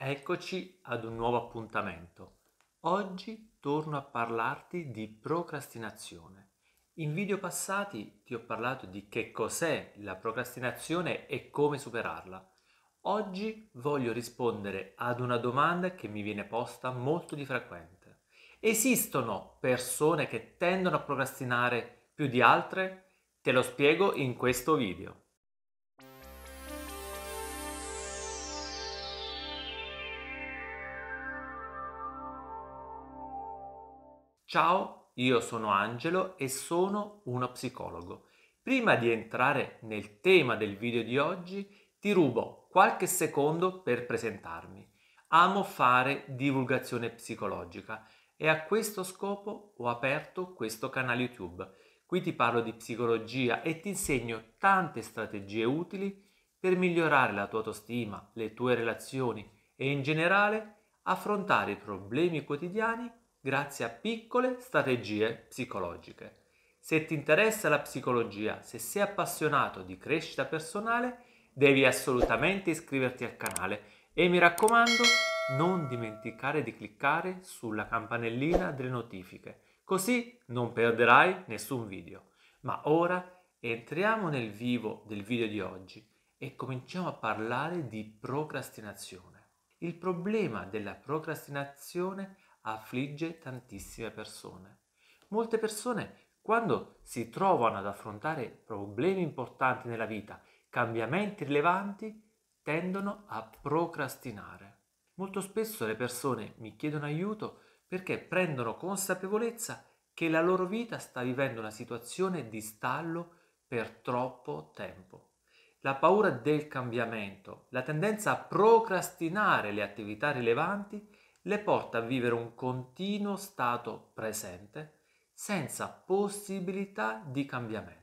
Eccoci ad un nuovo appuntamento. Oggi torno a parlarti di procrastinazione. In video passati ti ho parlato di che cos'è la procrastinazione e come superarla. Oggi voglio rispondere ad una domanda che mi viene posta molto di frequente. Esistono persone che tendono a procrastinare più di altre? Te lo spiego in questo video. Ciao, io sono Angelo e sono uno psicologo. Prima di entrare nel tema del video di oggi, ti rubo qualche secondo per presentarmi. Amo fare divulgazione psicologica e a questo scopo ho aperto questo canale YouTube. Qui ti parlo di psicologia e ti insegno tante strategie utili per migliorare la tua autostima, le tue relazioni e in generale affrontare i problemi quotidiani grazie a piccole strategie psicologiche. Se ti interessa la psicologia, se sei appassionato di crescita personale, devi assolutamente iscriverti al canale e mi raccomando non dimenticare di cliccare sulla campanellina delle notifiche, così non perderai nessun video. Ma ora entriamo nel vivo del video di oggi e cominciamo a parlare di procrastinazione. Il problema della procrastinazione affligge tantissime persone. Molte persone quando si trovano ad affrontare problemi importanti nella vita, cambiamenti rilevanti, tendono a procrastinare. Molto spesso le persone mi chiedono aiuto perché prendono consapevolezza che la loro vita sta vivendo una situazione di stallo per troppo tempo. La paura del cambiamento, la tendenza a procrastinare le attività rilevanti le porta a vivere un continuo stato presente senza possibilità di cambiamento.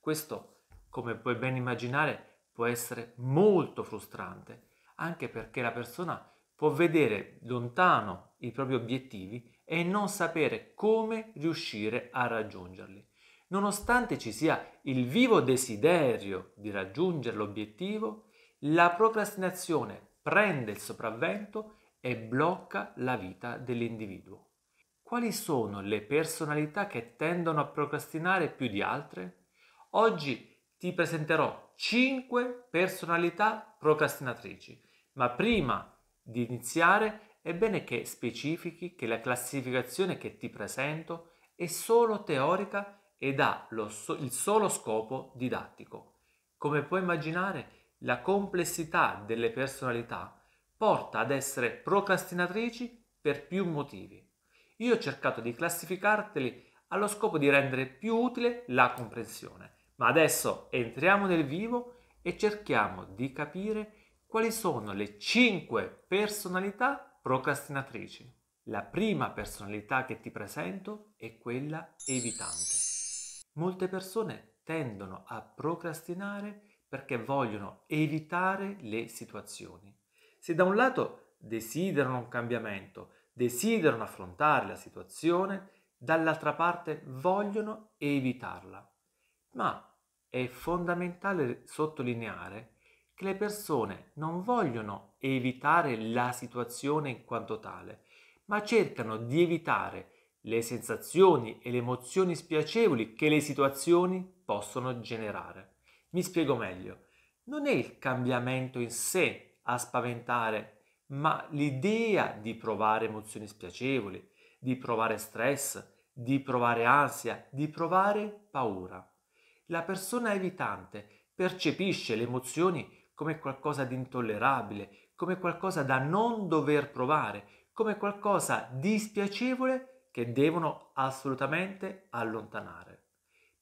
Questo, come puoi ben immaginare, può essere molto frustrante, anche perché la persona può vedere lontano i propri obiettivi e non sapere come riuscire a raggiungerli. Nonostante ci sia il vivo desiderio di raggiungere l'obiettivo, la procrastinazione prende il sopravvento e blocca la vita dell'individuo. Quali sono le personalità che tendono a procrastinare più di altre? Oggi ti presenterò 5 personalità procrastinatrici, ma prima di iniziare è bene che specifichi che la classificazione che ti presento è solo teorica ed ha so- il solo scopo didattico. Come puoi immaginare, la complessità delle personalità porta ad essere procrastinatrici per più motivi. Io ho cercato di classificarteli allo scopo di rendere più utile la comprensione, ma adesso entriamo nel vivo e cerchiamo di capire quali sono le 5 personalità procrastinatrici. La prima personalità che ti presento è quella evitante. Molte persone tendono a procrastinare perché vogliono evitare le situazioni. Se da un lato desiderano un cambiamento, desiderano affrontare la situazione, dall'altra parte vogliono evitarla. Ma è fondamentale sottolineare che le persone non vogliono evitare la situazione in quanto tale, ma cercano di evitare le sensazioni e le emozioni spiacevoli che le situazioni possono generare. Mi spiego meglio, non è il cambiamento in sé a spaventare, ma l'idea di provare emozioni spiacevoli, di provare stress, di provare ansia, di provare paura. La persona evitante percepisce le emozioni come qualcosa di intollerabile, come qualcosa da non dover provare, come qualcosa di spiacevole che devono assolutamente allontanare.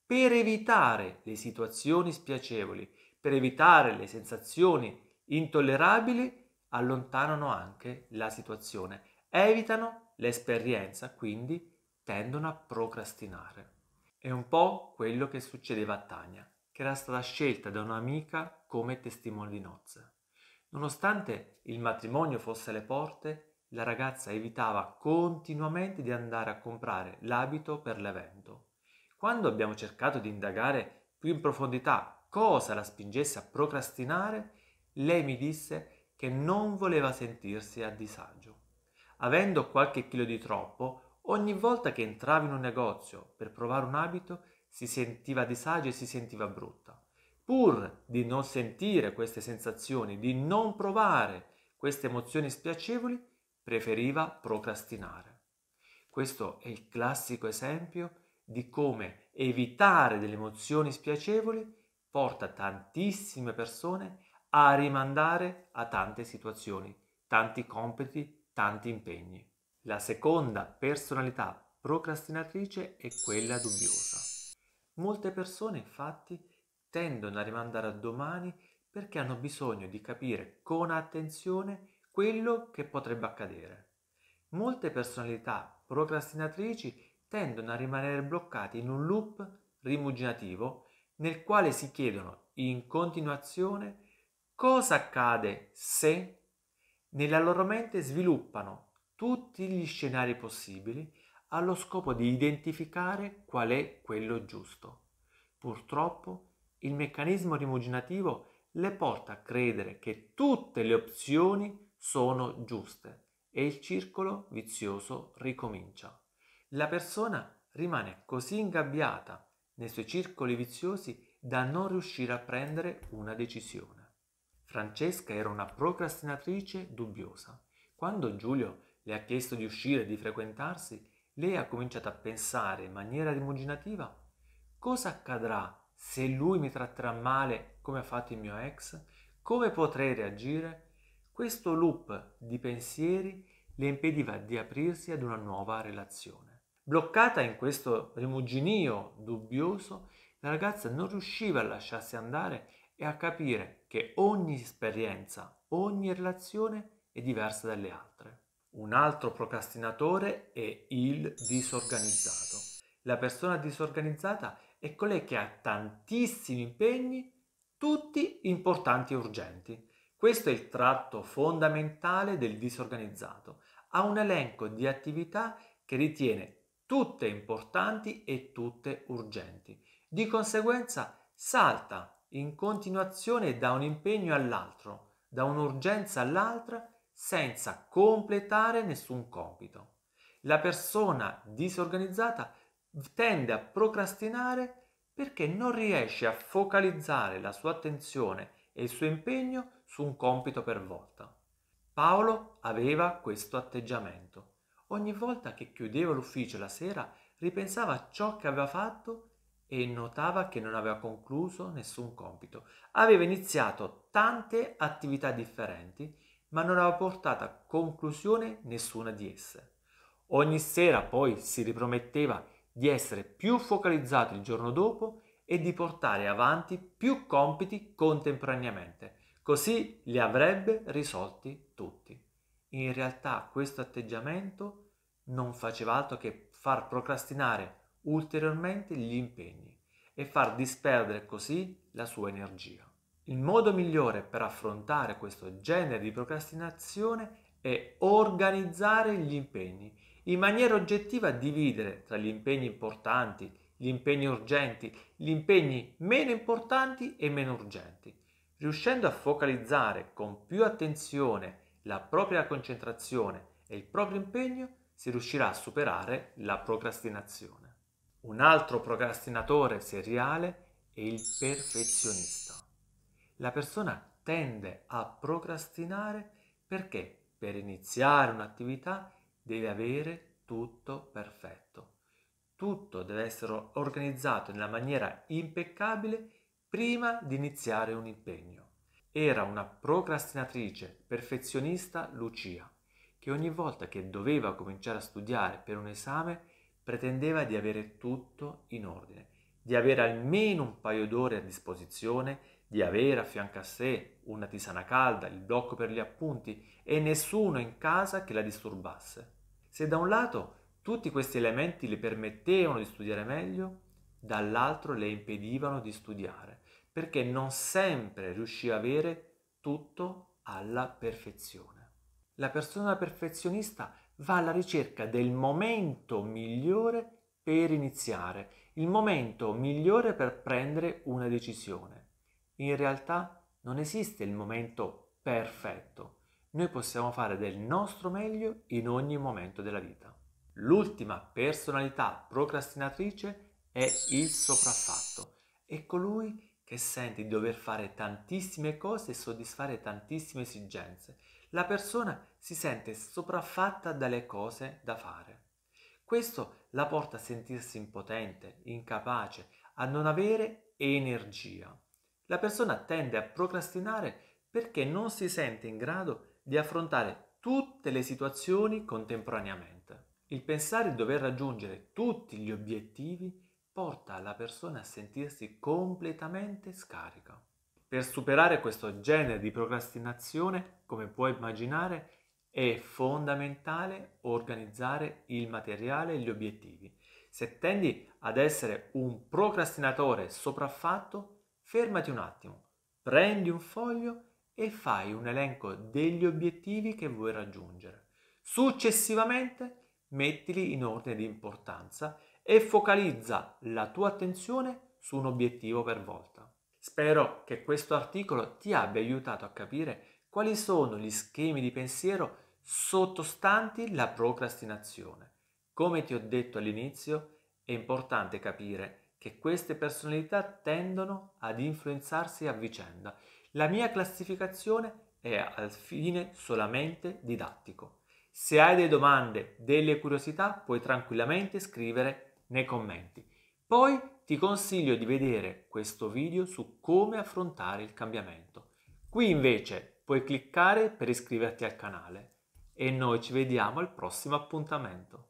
Per evitare le situazioni spiacevoli, per evitare le sensazioni, intollerabili allontanano anche la situazione, evitano l'esperienza, quindi tendono a procrastinare. È un po' quello che succedeva a Tania, che era stata scelta da un'amica come testimone di nozze. Nonostante il matrimonio fosse alle porte, la ragazza evitava continuamente di andare a comprare l'abito per l'evento. Quando abbiamo cercato di indagare più in profondità cosa la spingesse a procrastinare, lei mi disse che non voleva sentirsi a disagio. Avendo qualche chilo di troppo, ogni volta che entrava in un negozio per provare un abito, si sentiva a disagio e si sentiva brutta. Pur di non sentire queste sensazioni, di non provare queste emozioni spiacevoli, preferiva procrastinare. Questo è il classico esempio di come evitare delle emozioni spiacevoli porta tantissime persone a a rimandare a tante situazioni, tanti compiti, tanti impegni. La seconda personalità procrastinatrice è quella dubbiosa. Molte persone infatti tendono a rimandare a domani perché hanno bisogno di capire con attenzione quello che potrebbe accadere. Molte personalità procrastinatrici tendono a rimanere bloccate in un loop rimuginativo nel quale si chiedono in continuazione Cosa accade se nella loro mente sviluppano tutti gli scenari possibili allo scopo di identificare qual è quello giusto? Purtroppo il meccanismo rimuginativo le porta a credere che tutte le opzioni sono giuste e il circolo vizioso ricomincia. La persona rimane così ingabbiata nei suoi circoli viziosi da non riuscire a prendere una decisione. Francesca era una procrastinatrice dubbiosa. Quando Giulio le ha chiesto di uscire e di frequentarsi, lei ha cominciato a pensare in maniera rimuginativa cosa accadrà se lui mi tratterà male come ha fatto il mio ex? Come potrei reagire? Questo loop di pensieri le impediva di aprirsi ad una nuova relazione. Bloccata in questo rimuginio dubbioso, la ragazza non riusciva a lasciarsi andare e a capire che ogni esperienza, ogni relazione è diversa dalle altre. Un altro procrastinatore è il disorganizzato. La persona disorganizzata è colei che ha tantissimi impegni, tutti importanti e urgenti. Questo è il tratto fondamentale del disorganizzato. Ha un elenco di attività che ritiene tutte importanti e tutte urgenti. Di conseguenza salta in continuazione da un impegno all'altro, da un'urgenza all'altra, senza completare nessun compito. La persona disorganizzata tende a procrastinare perché non riesce a focalizzare la sua attenzione e il suo impegno su un compito per volta. Paolo aveva questo atteggiamento. Ogni volta che chiudeva l'ufficio la sera ripensava a ciò che aveva fatto e notava che non aveva concluso nessun compito. Aveva iniziato tante attività differenti, ma non aveva portato a conclusione nessuna di esse. Ogni sera poi si riprometteva di essere più focalizzato il giorno dopo e di portare avanti più compiti contemporaneamente, così li avrebbe risolti tutti. In realtà questo atteggiamento non faceva altro che far procrastinare ulteriormente gli impegni e far disperdere così la sua energia. Il modo migliore per affrontare questo genere di procrastinazione è organizzare gli impegni. In maniera oggettiva dividere tra gli impegni importanti, gli impegni urgenti, gli impegni meno importanti e meno urgenti, riuscendo a focalizzare con più attenzione la propria concentrazione e il proprio impegno, si riuscirà a superare la procrastinazione. Un altro procrastinatore seriale è il perfezionista. La persona tende a procrastinare perché per iniziare un'attività deve avere tutto perfetto. Tutto deve essere organizzato nella maniera impeccabile prima di iniziare un impegno. Era una procrastinatrice perfezionista Lucia, che ogni volta che doveva cominciare a studiare per un esame pretendeva di avere tutto in ordine, di avere almeno un paio d'ore a disposizione, di avere a fianco a sé una tisana calda, il blocco per gli appunti e nessuno in casa che la disturbasse. Se da un lato tutti questi elementi le permettevano di studiare meglio, dall'altro le impedivano di studiare, perché non sempre riuscì a avere tutto alla perfezione. La persona perfezionista va alla ricerca del momento migliore per iniziare, il momento migliore per prendere una decisione. In realtà non esiste il momento perfetto. Noi possiamo fare del nostro meglio in ogni momento della vita. L'ultima personalità procrastinatrice è il sopraffatto. È colui che sente di dover fare tantissime cose e soddisfare tantissime esigenze. La persona si sente sopraffatta dalle cose da fare. Questo la porta a sentirsi impotente, incapace, a non avere energia. La persona tende a procrastinare perché non si sente in grado di affrontare tutte le situazioni contemporaneamente. Il pensare di dover raggiungere tutti gli obiettivi porta la persona a sentirsi completamente scarica. Per superare questo genere di procrastinazione, come puoi immaginare, è fondamentale organizzare il materiale e gli obiettivi. Se tendi ad essere un procrastinatore sopraffatto, fermati un attimo, prendi un foglio e fai un elenco degli obiettivi che vuoi raggiungere. Successivamente mettili in ordine di importanza e focalizza la tua attenzione su un obiettivo per volta. Spero che questo articolo ti abbia aiutato a capire quali sono gli schemi di pensiero sottostanti la procrastinazione. Come ti ho detto all'inizio, è importante capire che queste personalità tendono ad influenzarsi a vicenda. La mia classificazione è al fine solamente didattico. Se hai delle domande, delle curiosità, puoi tranquillamente scrivere nei commenti. Poi ti consiglio di vedere questo video su come affrontare il cambiamento. Qui invece puoi cliccare per iscriverti al canale e noi ci vediamo al prossimo appuntamento.